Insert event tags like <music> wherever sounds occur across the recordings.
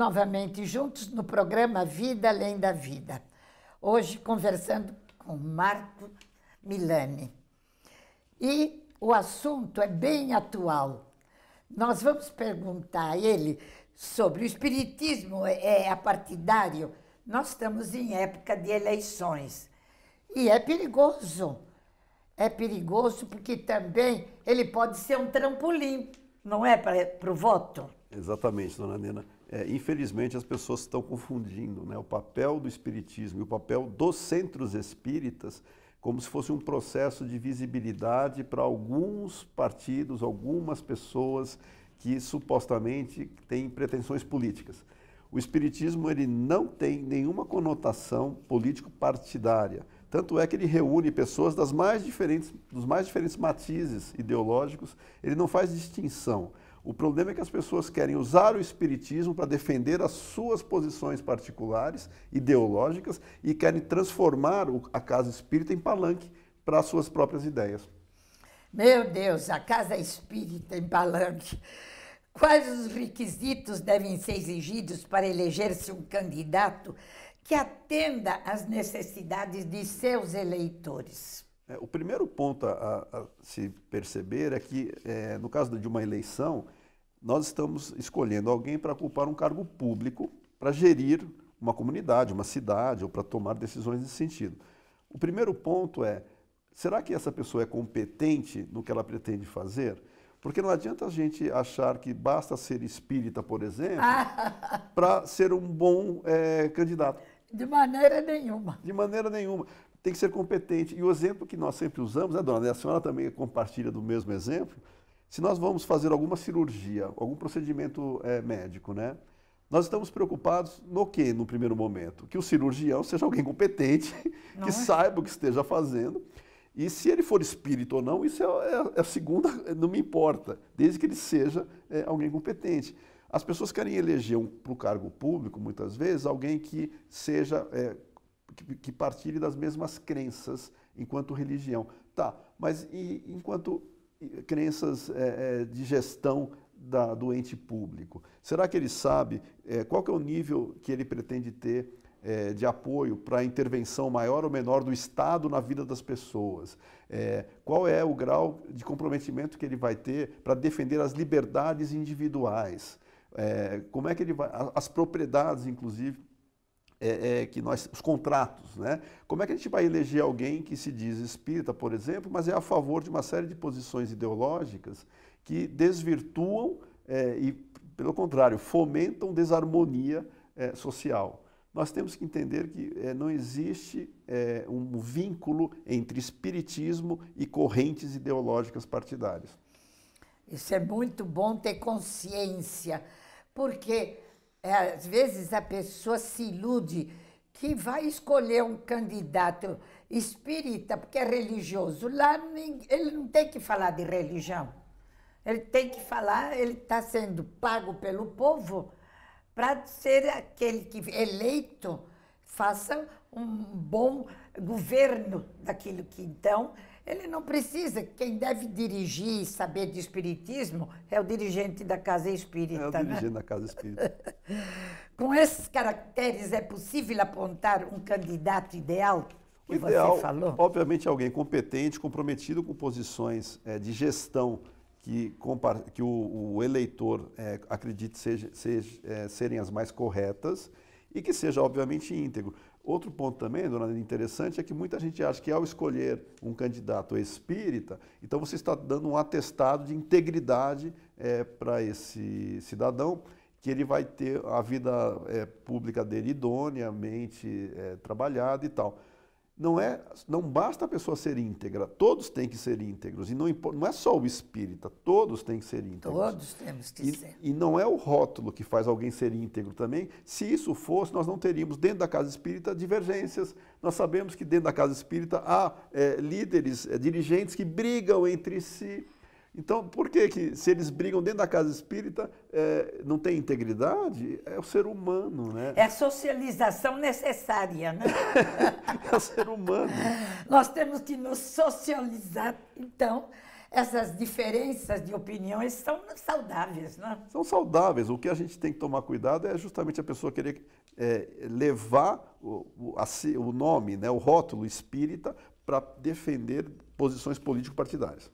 novamente juntos no programa Vida Além da Vida. Hoje conversando com Marco Milani. E o assunto é bem atual. Nós vamos perguntar a ele sobre o espiritismo é, é apartidário. Nós estamos em época de eleições e é perigoso. É perigoso porque também ele pode ser um trampolim, não é para o voto? Exatamente, dona Nena. É, infelizmente, as pessoas estão confundindo né, o papel do espiritismo e o papel dos centros espíritas como se fosse um processo de visibilidade para alguns partidos, algumas pessoas que supostamente têm pretensões políticas. O espiritismo ele não tem nenhuma conotação político-partidária. Tanto é que ele reúne pessoas das mais diferentes, dos mais diferentes matizes ideológicos, ele não faz distinção. O problema é que as pessoas querem usar o espiritismo para defender as suas posições particulares, ideológicas, e querem transformar a casa espírita em palanque para as suas próprias ideias. Meu Deus, a casa espírita em palanque. Quais os requisitos devem ser exigidos para eleger-se um candidato que atenda às necessidades de seus eleitores? É, o primeiro ponto a, a, se perceber é que, é, no caso de uma eleição, nós estamos escolhendo alguém para ocupar um cargo público, para gerir uma comunidade, uma cidade, ou para tomar decisões nesse sentido. O primeiro ponto é: será que essa pessoa é competente no que ela pretende fazer? Porque não adianta a gente achar que basta ser espírita, por exemplo, <laughs> para ser um bom é, candidato. De maneira nenhuma. De maneira nenhuma tem que ser competente. E o exemplo que nós sempre usamos, né, dona? a senhora também compartilha do mesmo exemplo. Se nós vamos fazer alguma cirurgia, algum procedimento é, médico, né? Nós estamos preocupados no que, no primeiro momento? Que o cirurgião seja alguém competente, <laughs> que saiba o que esteja fazendo. E se ele for espírito ou não, isso é, é, é a segunda, <laughs> não me importa, desde que ele seja eh, alguém competente. As pessoas querem eleger um, para o cargo público, muitas vezes, alguém que seja eh, que, partilhe das mesmas crenças enquanto religião. Tá, mas e enquanto crenças é, de gestão da, do ente público? Será que ele sabe é, qual é o nível que ele pretende ter é, de apoio para a intervenção maior ou menor do Estado na vida das pessoas? É, qual é o grau de comprometimento que ele vai ter para defender as liberdades individuais? como é que ele vai. as propriedades, inclusive, é, é, que nós, os contratos, né? Como é que a gente vai eleger alguém que se diz espírita, por exemplo, mas é a favor de uma série de posições ideológicas que desvirtuam é, e, pelo contrário, fomentam desarmonia é, social? Nós temos que entender que é, não existe é, um vínculo entre espiritismo e correntes ideológicas partidárias. Isso é muito bom ter consciência, porque é, às vezes a pessoa se ilude que vai escolher um candidato espírita porque é religioso. Lá ele não tem que falar de religião. Ele tem que falar, ele está sendo pago pelo povo para ser aquele que eleito faça um bom governo daquilo que então ele não precisa, quem deve dirigir e saber de espiritismo é o dirigente da casa espírita. É o né? dirigente né? da casa espírita. <laughs> Com esses caracteres, é possível apontar um candidato ideal? Que o ideal, você falou? obviamente, alguém competente, comprometido com posições é, de gestão que, que o, o, eleitor é, acredite seja, seja, é, serem as mais corretas e que seja, obviamente, íntegro. Outro ponto também, dona interessante, é que muita gente acha que ao escolher um candidato espírita, então você está dando um atestado de integridade é, eh, para esse cidadão, que ele vai ter a vida é, pública dele idôneamente é, eh, trabalhada e tal não é, não basta a pessoa ser íntegra, todos têm que ser íntegros. E não, não é só o espírita, todos têm que ser íntegros. Todos temos que e, ser. E não é o rótulo que faz alguém ser íntegro também. Se isso fosse, nós não teríamos dentro da casa espírita divergências. Nós sabemos que dentro da casa espírita há é, líderes, é, dirigentes que brigam entre si. Então, por que, que se eles brigam dentro da casa espírita, é, não tem integridade? É o ser humano, né? É a socialização necessária, né? <laughs> é o ser humano. Nós temos que nos socializar, então. Essas diferenças de opiniões são saudáveis, né? São saudáveis. O que a gente tem que tomar cuidado é justamente a pessoa querer é, levar o, o, a, o nome, né, o rótulo espírita, para defender posições político-partidárias.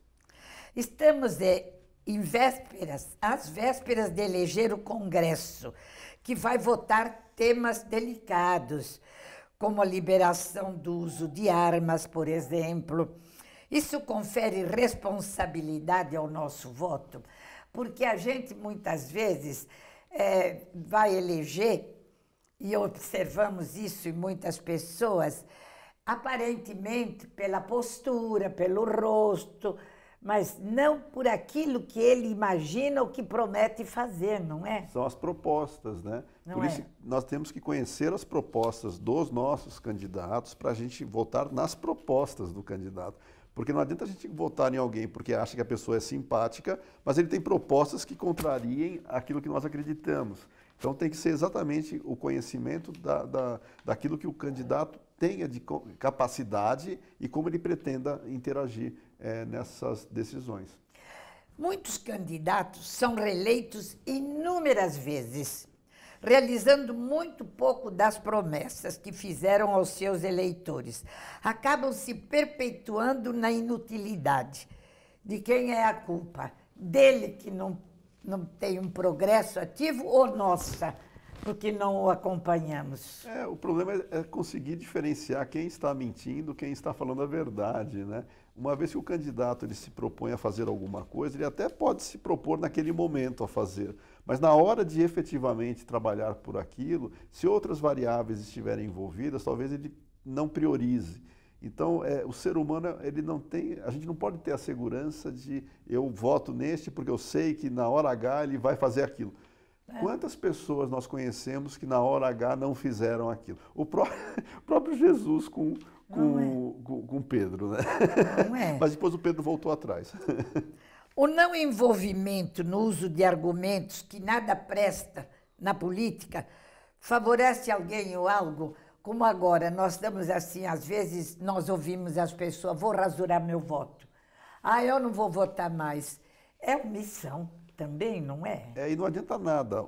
Estamos é, em vésperas, às vésperas de eleger o Congresso, que vai votar temas delicados, como a liberação do uso de armas, por exemplo. Isso confere responsabilidade ao nosso voto, porque a gente muitas vezes é, vai eleger, e observamos isso em muitas pessoas, aparentemente pela postura, pelo rosto, mas não por aquilo que ele imagina ou que promete fazer, não é? São as propostas, né? Não por é? isso nós temos que conhecer as propostas dos nossos candidatos para a gente votar nas propostas do candidato. Porque não adianta a gente votar em alguém porque acha que a pessoa é simpática, mas ele tem propostas que contrariem aquilo que nós acreditamos. Então tem que ser exatamente o conhecimento da, da, daquilo que o candidato tenha de capacidade e como ele pretenda interagir é, nessas decisões. Muitos candidatos são reeleitos inúmeras vezes, realizando muito pouco das promessas que fizeram aos seus eleitores. Acabam se perpetuando na inutilidade. De quem é a culpa? Dele que não, não tem um progresso ativo ou nossa? porque não o acompanhamos. É, o problema é, é, conseguir diferenciar quem está mentindo, quem está falando a verdade, né? Uma vez que o candidato ele se propõe a fazer alguma coisa, ele até pode se propor naquele momento a fazer, mas na hora de efetivamente trabalhar por aquilo, se outras variáveis estiverem envolvidas, talvez ele não priorize. Então, é, o ser humano, ele não tem, a gente não pode ter a segurança de eu voto neste porque eu sei que na hora H ele vai fazer aquilo. É. Quantas pessoas nós conhecemos que na hora H não fizeram aquilo? O, <laughs> próprio Jesus com, com, é. com, com, Pedro, né? Não é. <laughs> Mas depois o Pedro voltou atrás. <laughs> O não envolvimento no uso de argumentos que nada presta na política favorece alguém ou algo, como agora nós estamos assim, às vezes nós ouvimos as pessoas, vou rasurar meu voto. Ah, eu não vou votar mais. É omissão também não é? é e não adianta nada,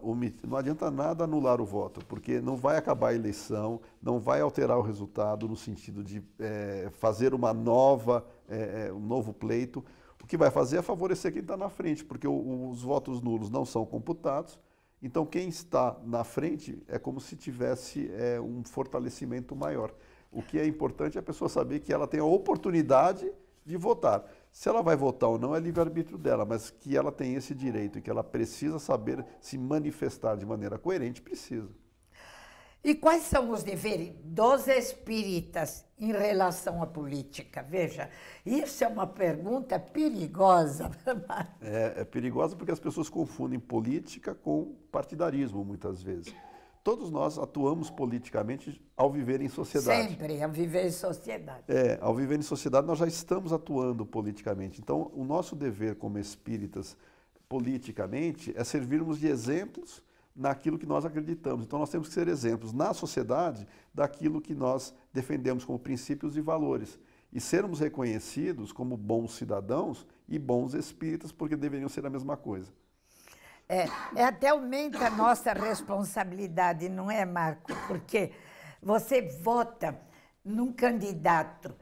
não adianta nada anular o voto, porque não vai acabar a eleição, não vai alterar o resultado no sentido de é, fazer uma nova, é, é um novo pleito. O que vai fazer é favorecer quem está na frente, porque o, os votos nulos não são computados. Então quem está na frente é como se tivesse é, um fortalecimento maior. O que é importante é a pessoa saber que ela tem a oportunidade de votar. Se ela vai votar ou não é livre-arbítrio dela, mas que ela tem esse direito e que ela precisa saber se manifestar de maneira coerente, precisa. E quais são os deveres dos espíritas em relação à política? Veja, isso é uma pergunta perigosa. <laughs> É, é perigosa porque as pessoas confundem política com partidarismo, muitas vezes todos nós atuamos politicamente ao viver em sociedade. Sempre, ao viver em sociedade. É, ao viver em sociedade nós já estamos atuando politicamente. Então, o nosso dever como espíritas politicamente é servirmos de exemplos naquilo que nós acreditamos. Então, nós temos que ser exemplos na sociedade daquilo que nós defendemos como princípios e valores e sermos reconhecidos como bons cidadãos e bons espíritas, porque deveriam ser a mesma coisa. É, é até aumenta a nossa responsabilidade, não é, Marco? Porque você vota num candidato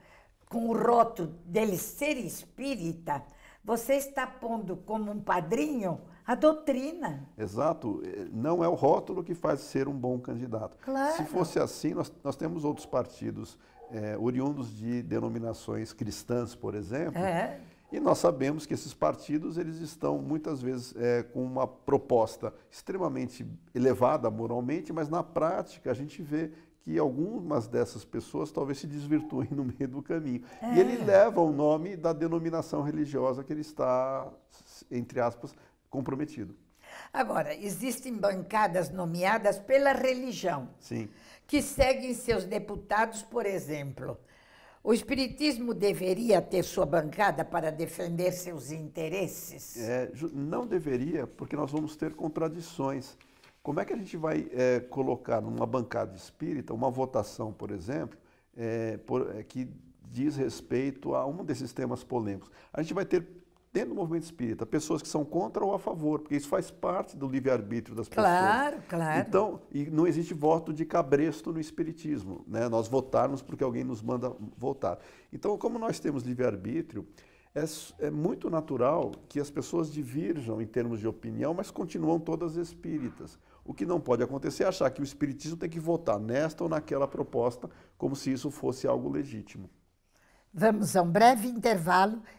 com o rótulo dele ser espírita, você está pondo como um padrinho a doutrina. Exato. É, não é o rótulo que faz ser um bom candidato. Claro. Se fosse assim, nós, nós temos outros partidos é, oriundos de denominações cristãs, por exemplo, é. E nós sabemos que esses partidos eles estão muitas vezes é, com uma proposta extremamente elevada moralmente, mas na prática a gente vê que algumas dessas pessoas talvez se desvirtuem <laughs> no meio do caminho. É. E ele é. leva o nome da denominação religiosa que ele está, entre aspas, comprometido. Agora, existem bancadas nomeadas pela religião Sim. que seguem seus deputados, por exemplo. O espiritismo deveria ter sua bancada para defender seus interesses? É, não deveria, porque nós vamos ter contradições. Como é que a gente vai é, colocar numa bancada espírita uma votação, por exemplo, é, por, é, que diz respeito a um desses temas polêmicos? A gente vai ter dentro do movimento espírita, pessoas que são contra ou a favor, porque isso faz parte do livre-arbítrio das claro, pessoas. Claro, claro. Então, e não existe voto de cabresto no espiritismo, né? Nós votarmos porque alguém nos manda votar. Então, como nós temos livre-arbítrio, é, é, muito natural que as pessoas divirjam em termos de opinião, mas continuam todas espíritas. O que não pode acontecer é achar que o espiritismo tem que votar nesta ou naquela proposta, como se isso fosse algo legítimo. Vamos a um breve intervalo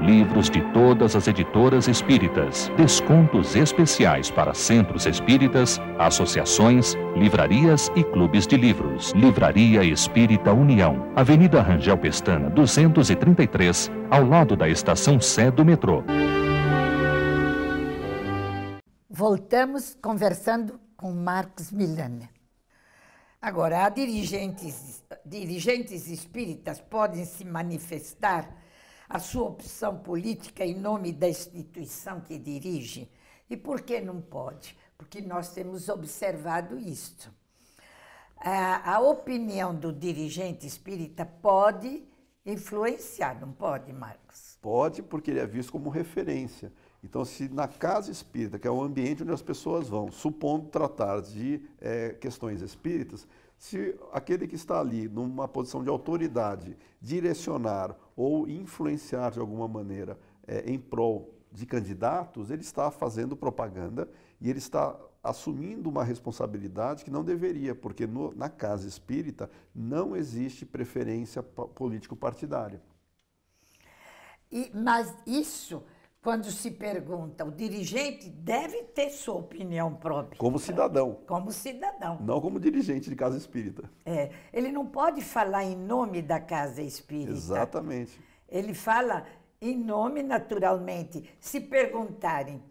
livros de todas as editoras espíritas, descontos especiais para centros espíritas, associações, livrarias e clubes de livros. Livraria Espírita União, Avenida Rangel Pestana, 233, ao lado da estação Sé do metrô. Voltamos conversando com Marcos Milana. Agora, há dirigentes, dirigentes espíritas podem se manifestar a sua opção política em nome da instituição que dirige. E por que não pode? Porque nós temos observado isto. A, a opinião do dirigente espírita pode influenciar, não pode, Marcos? Pode, porque ele é visto como referência. Então, se na casa espírita, que é o ambiente onde as pessoas vão, supondo tratar de é, questões espíritas, se aquele que está ali numa posição de autoridade direcionar ou influenciar de alguma maneira é, em prol de candidatos, ele está fazendo propaganda e ele está assumindo uma responsabilidade que não deveria, porque no, na casa espírita não existe preferência político-partidária. mas isso quando se pergunta, o dirigente deve ter sua opinião própria. Como cidadão. Como cidadão. Não como dirigente de casa espírita. É, ele não pode falar em nome da casa espírita. Exatamente. Ele fala em nome, naturalmente. Se perguntarem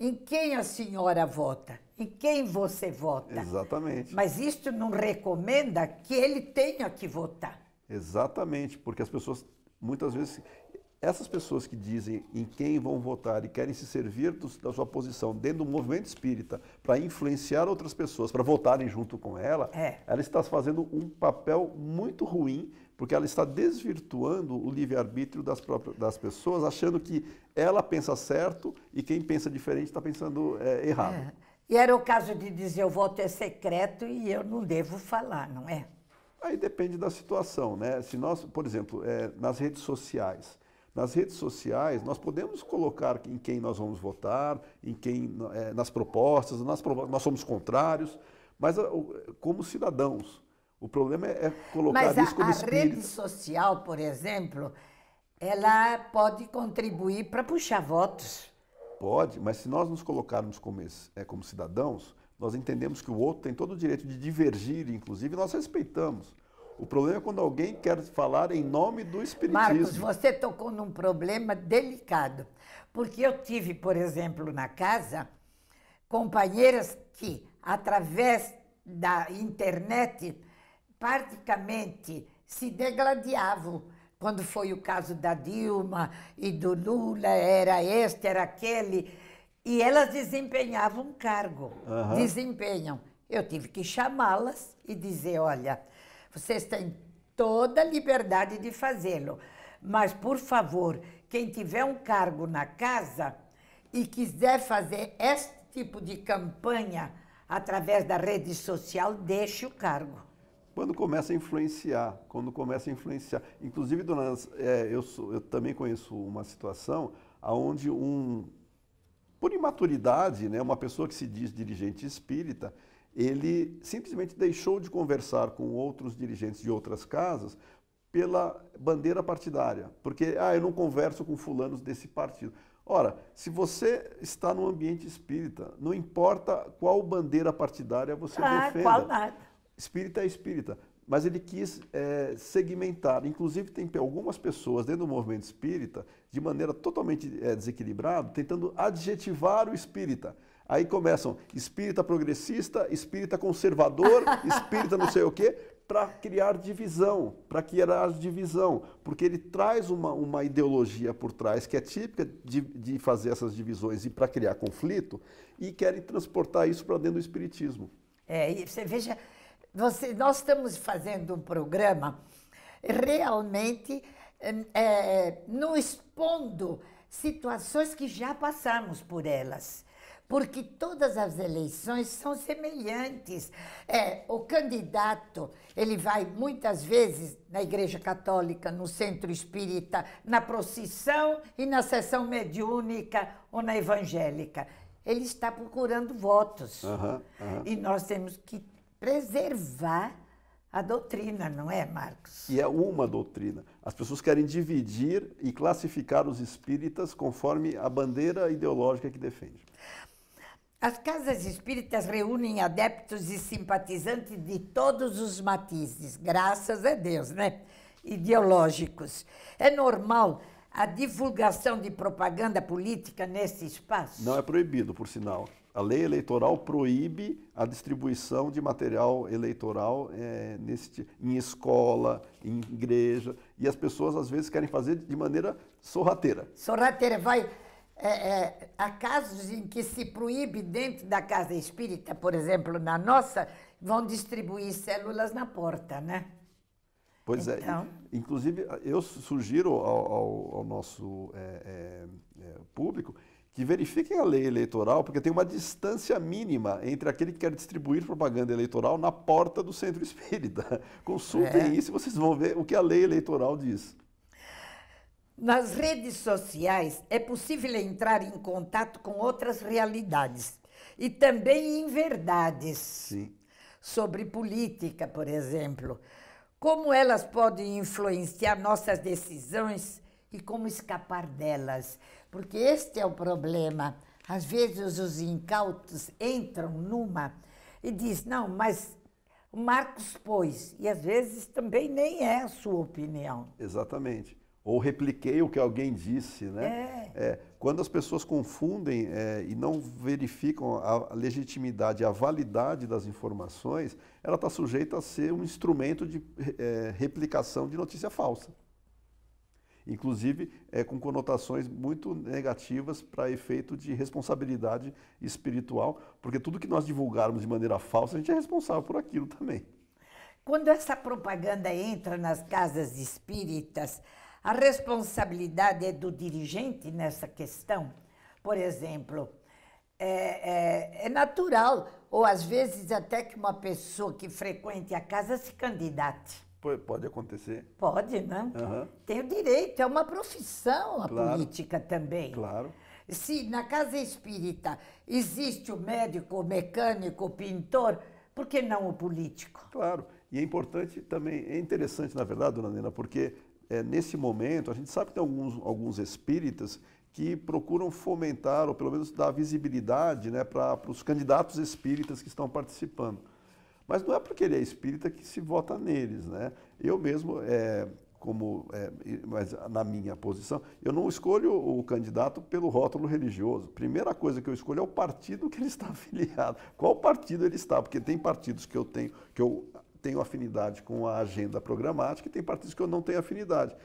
em quem a senhora vota, em quem você vota. Exatamente. Mas isto não recomenda que ele tenha que votar. Exatamente, porque as pessoas muitas vezes essas pessoas que dizem em quem vão votar e querem se servir do, da sua posição dentro do movimento espírita para influenciar outras pessoas para votarem junto com ela, é. ela está fazendo um papel muito ruim, porque ela está desvirtuando o livre-arbítrio das, próprias, das pessoas, achando que ela pensa certo e quem pensa diferente está pensando é, errado. É. E era o caso de dizer: o voto é secreto e eu não devo falar, não é? Aí depende da situação, né? Se nós, por exemplo, é, nas redes sociais, nas redes sociais, nós podemos colocar em quem nós vamos votar, em quem é, nas propostas, nas, nós somos contrários, mas eh, como cidadãos. O problema é, é colocar mas isso como a, a rede social, por exemplo, ela pode contribuir para puxar votos. Pode, mas se nós nos colocarmos como, é, como cidadãos, nós entendemos que o outro tem todo o direito de divergir, inclusive nós respeitamos. O problema é quando alguém quer falar em nome do Espiritismo. Marcos, você tocou num problema delicado. Porque eu tive, por exemplo, na casa, companheiras que, através da internet, praticamente se degladiavam. Quando foi o caso da Dilma e do Lula, era este, era aquele. E elas desempenhavam um cargo. Uhum. Desempenham. Eu tive que chamá-las e dizer: olha vocês têm toda a liberdade de fazê-lo. Mas, por favor, quem tiver um cargo na casa e quiser fazer este tipo de campanha através da rede social, deixe o cargo. Quando começa a influenciar, quando começa a influenciar. Inclusive, dona é, eu, sou, eu também conheço uma situação onde um, por imaturidade, né, uma pessoa que se diz dirigente espírita, ele simplesmente deixou de conversar com outros dirigentes de outras casas pela bandeira partidária, porque ah, eu não converso com fulanos desse partido. Ora, se você está num ambiente espírita, não importa qual bandeira partidária você ah, defenda. Qual nada. Espírita é espírita. Mas ele quis é, segmentar. Inclusive, tem algumas pessoas dentro do movimento espírita, de maneira totalmente é, desequilibrada, tentando adjetivar o espírita. Aí começam espírita progressista, espírita conservador, <laughs> espírita não sei o quê, para criar divisão, para criar divisão, porque ele traz uma, uma ideologia por trás que é típica de, de fazer essas divisões e para criar conflito, e querem transportar isso para dentro do espiritismo. É, e você veja, você, nós estamos fazendo um programa realmente hum, é, não expondo situações que já passamos por elas porque todas as eleições são semelhantes. É, o candidato, ele vai muitas vezes na Igreja Católica, no Centro Espírita, na procissão e na sessão mediúnica ou na evangélica. Ele está procurando votos. Uhum, uhum. E nós temos que preservar a doutrina, não é, Marcos? E é uma doutrina. As pessoas querem dividir e classificar os espíritas conforme a bandeira ideológica que defende. As casas espíritas reúnem adeptos e simpatizantes de todos os matizes, graças a Deus, né? Ideológicos. É normal a divulgação de propaganda política nesse espaço? Não é proibido, por sinal. A lei eleitoral proíbe a distribuição de material eleitoral é, eh, nesse, em escola, em igreja. E as pessoas, às vezes, querem fazer de maneira sorrateira. Sorrateira, vai é, é, há casos em que se proíbe dentro da casa espírita, por exemplo, na nossa, vão distribuir células na porta, né? Pois é, então... é. Inclusive, eu sugiro ao, ao, ao nosso é, é, é, público que verifiquem a lei eleitoral, porque tem uma distância mínima entre aquele que quer distribuir propaganda eleitoral na porta do centro <laughs> espírita. Consultem é. isso e vocês vão ver o que a lei eleitoral diz. Nas redes sociais é possível entrar em contato com outras realidades e também em verdades Sim. sobre política, por exemplo. Como elas podem influenciar nossas decisões e como escapar delas? Porque este é o problema. Às vezes os incautos entram numa e diz: "Não, mas Marcos pôs", e às vezes também nem é a sua opinião. Exatamente ou repliquei o que alguém disse, né? É. É, quando as pessoas confundem é, e não verificam a legitimidade, a validade das informações, ela está sujeita a ser um instrumento de é, replicação de notícia falsa. Inclusive é, com conotações muito negativas para efeito de responsabilidade espiritual, porque tudo que nós divulgarmos de maneira falsa, a gente é responsável por aquilo também. Quando essa propaganda entra nas casas espíritas, a responsabilidade é do dirigente nessa questão? Por exemplo, é, é, é, natural, ou às vezes até que uma pessoa que frequente a casa se candidate. Pode acontecer. Pode, né? Uhum. Tem o direito, é uma profissão a claro. política também. Claro. Se na casa espírita existe o médico, o mecânico, o pintor, por que não o político? Claro. E é importante também, é interessante, na verdade, dona Nina, porque é, nesse momento, a gente sabe que tem alguns, alguns espíritas que procuram fomentar, ou pelo menos dar visibilidade né, para os candidatos espíritas que estão participando. Mas não é porque ele é espírita que se vota neles. Né? Eu mesmo, é, como é, mas na minha posição, eu não escolho o candidato pelo rótulo religioso. Primeira coisa que eu escolho é o partido que ele está <laughs> afiliado. Qual partido ele está? Porque tem partidos que eu tenho, que eu tenho afinidade com a agenda programática e tem partidos que eu não tenho afinidade.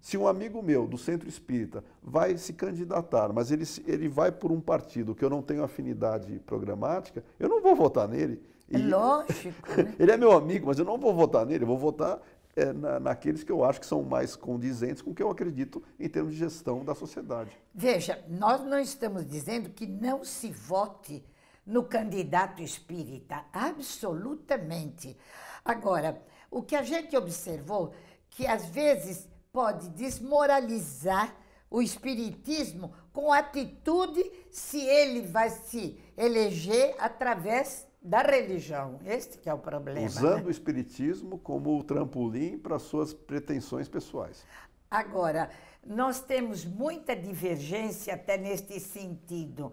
Se um amigo meu do centro espírita vai se candidatar, mas ele, ele vai por um partido que eu não tenho afinidade programática, eu não vou votar nele. É e... Lógico. Né? <laughs> ele é meu amigo, mas eu não vou votar nele, eu vou votar é, na, naqueles que eu acho que são mais condizentes com o que eu acredito em termos de gestão da sociedade. Veja, nós não estamos dizendo que não se vote no candidato espírita, absolutamente. Agora, o que a gente observou que às vezes pode desmoralizar o espiritismo com atitude se ele vai se eleger através da religião. Este que é o problema. Usando né? o espiritismo como trampolim para suas pretensões pessoais. Agora, nós temos muita divergência até neste sentido.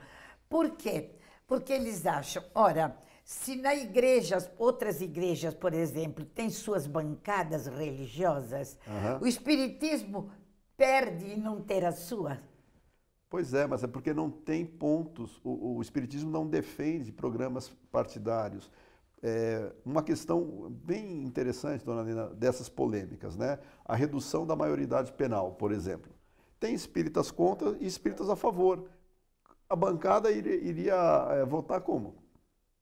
Por quê? Porque eles acham, ora, se na igrejas, outras igrejas, por exemplo, têm suas bancadas religiosas, uhum. o espiritismo perde em não ter a sua. Pois é, mas é porque não tem pontos. O, o espiritismo não defende programas partidários. É uma questão bem interessante, dona Nina, dessas polêmicas, né? A redução da maioridade penal, por exemplo. Tem espíritas contra e espíritas a favor. A bancada iria, iria é, votar como?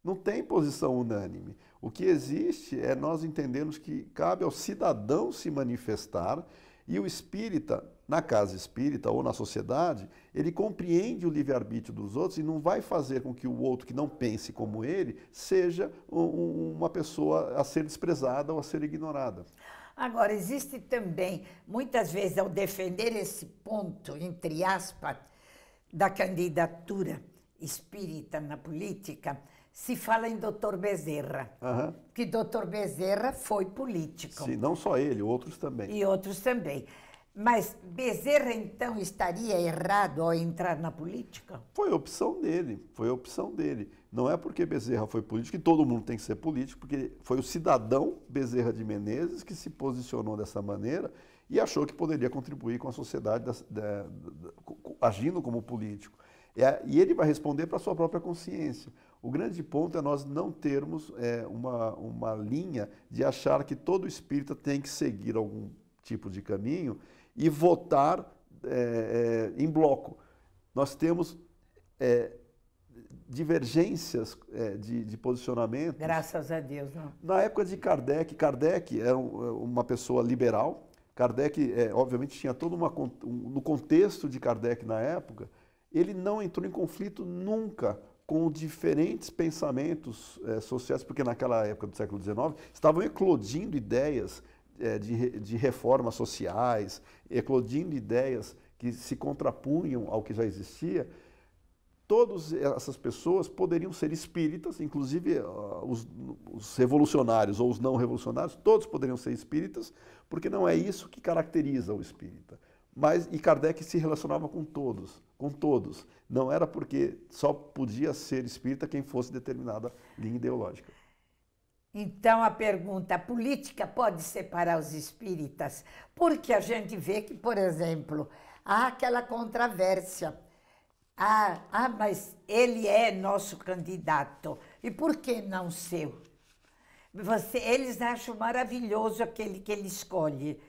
Não tem posição unânime. O que existe é nós entendermos que cabe ao cidadão se manifestar e o espírita, na casa espírita ou na sociedade, ele compreende o livre-arbítrio dos outros e não vai fazer com que o outro que não pense como ele seja um, uma pessoa a ser desprezada ou a ser ignorada. Agora, existe também, muitas vezes, ao defender esse ponto, entre aspas, da candidatura espírita na política, se fala em doutor Bezerra, uhum. que doutor Bezerra foi político. Sim, não só ele, outros também. E outros também. Mas Bezerra, então, estaria errado ao entrar na política? Foi opção dele, foi opção dele. Não é porque Bezerra foi político, e todo mundo tem que ser político, porque foi o cidadão Bezerra de Menezes que se posicionou dessa maneira e achou que poderia contribuir com a sociedade da, da, da, agindo como político. É, e ele vai responder para a sua própria consciência. O grande ponto é nós não termos é, uma, uma linha de achar que todo espírita tem que seguir algum tipo de caminho e votar é, é, em bloco. Nós temos é, divergências é, de, de posicionamento. Graças a Deus. Não. Na época de Kardec, Kardec era uma pessoa liberal. Kardec, é, obviamente, tinha todo uma. Um, no contexto de Kardec na época, ele não entrou em conflito nunca com diferentes pensamentos é, sociais, porque naquela época do século XIX estavam eclodindo ideias é, de, de reformas sociais, eclodindo ideias que se contrapunham ao que já existia, todas essas pessoas poderiam ser espíritas, inclusive uh, os, os, revolucionários ou os não revolucionários, todos poderiam ser espíritas, porque não é isso que caracteriza o espírita. Mas, e Kardec se relacionava com todos com todos. Não era porque só podia ser espírita quem fosse determinada linha ideológica. Então a pergunta, a política pode separar os espíritas? Porque a gente vê que, por exemplo, há aquela controvérsia. Ah, ah, mas ele é nosso candidato. E por que não seu? Você, eles acham maravilhoso aquele que ele escolhe.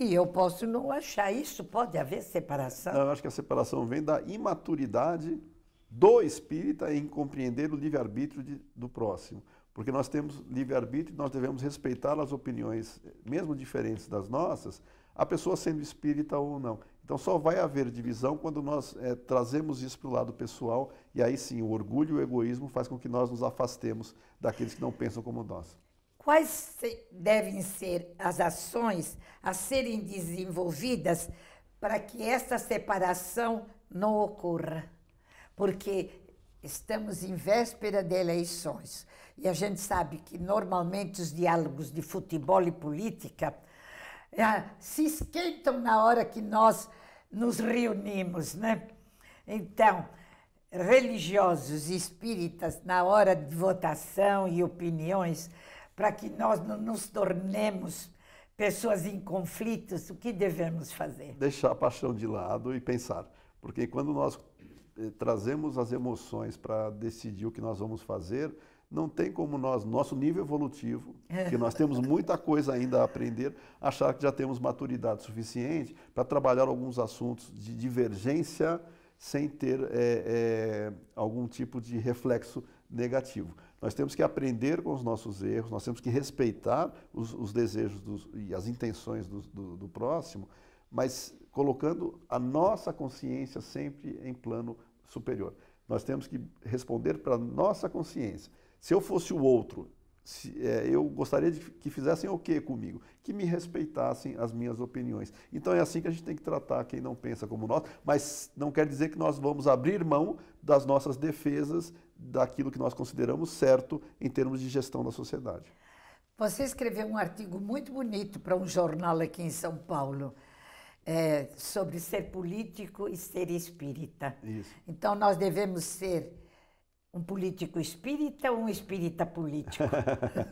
E eu posso não achar isso, pode haver separação? Não, eu acho que a separação vem da imaturidade do espírita em compreender o livre-arbítrio do próximo. Porque nós temos livre-arbítrio e nós devemos respeitar as opiniões, mesmo diferentes das nossas, a pessoa sendo espírita ou não. Então só vai haver divisão quando nós é, trazemos isso para o lado pessoal e aí sim o orgulho e o egoísmo faz com que nós nos afastemos daqueles que não pensam como nós quais devem ser as ações a serem desenvolvidas para que esta separação não ocorra? Porque estamos em véspera de eleições e a gente sabe que normalmente os diálogos de futebol e política eh, se esquentam na hora que nós nos reunimos, né? Então, religiosos e espíritas, na hora de votação e opiniões, para que nós não nos tornemos pessoas em conflitos, o que devemos fazer? Deixar a paixão de lado e pensar. Porque quando nós eh, trazemos as emoções para decidir o que nós vamos fazer, não tem como nós, nosso nível evolutivo, que nós temos <laughs> muita coisa ainda a aprender, achar que já temos maturidade suficiente para trabalhar alguns assuntos de divergência sem ter é, é, algum tipo de reflexo negativo. Nós temos que aprender com os nossos erros, nós temos que respeitar os, os desejos dos, e as intenções do, do, do próximo, mas colocando a nossa consciência sempre em plano superior. Nós temos que responder para a nossa consciência. Se eu fosse o outro se, é, eu gostaria de que fizessem o okay que comigo? Que me respeitassem as minhas opiniões. Então é assim que a gente tem que tratar quem não pensa como nós, mas não quer dizer que nós vamos abrir mão das nossas defesas daquilo que nós consideramos certo em termos de gestão da sociedade. Você escreveu um artigo muito bonito para um jornal aqui em São Paulo. É, sobre ser político e ser espírita. Isso. Então nós devemos ser um político espírita ou um espírita político?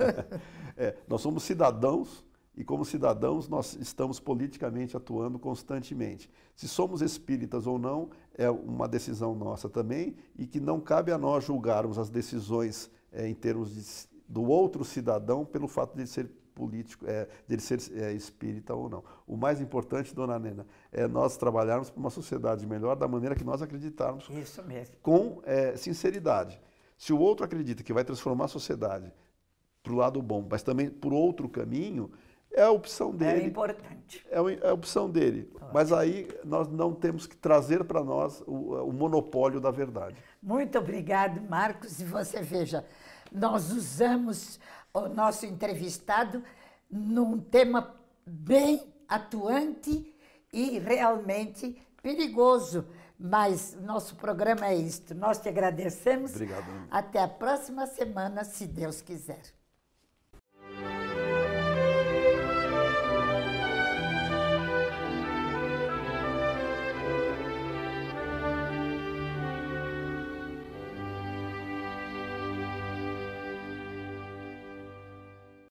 <laughs> é, nós somos cidadãos e, como cidadãos, nós estamos politicamente atuando constantemente. Se somos espíritas ou não, é uma decisão nossa também e que não cabe a nós julgarmos as decisões é, em termos de, do outro cidadão pelo fato de ser político, é, dele ser é, espírita ou não. O mais importante, dona Nena, é nós trabalharmos para uma sociedade melhor da maneira que nós acreditarmos. Isso mesmo. Com é, sinceridade. Se o outro acredita que vai transformar a sociedade para o lado bom, mas também por outro caminho, é a opção é dele. É importante. É a opção dele. Ótimo. Mas aí nós não temos que trazer para nós o, o, monopólio da verdade. Muito obrigado, Marcos. E você veja, nós usamos o nosso entrevistado num tema bem atuante e realmente perigoso. Mas nosso programa é isto. Nós te agradecemos. Obrigado. Até a próxima semana, se Deus quiser.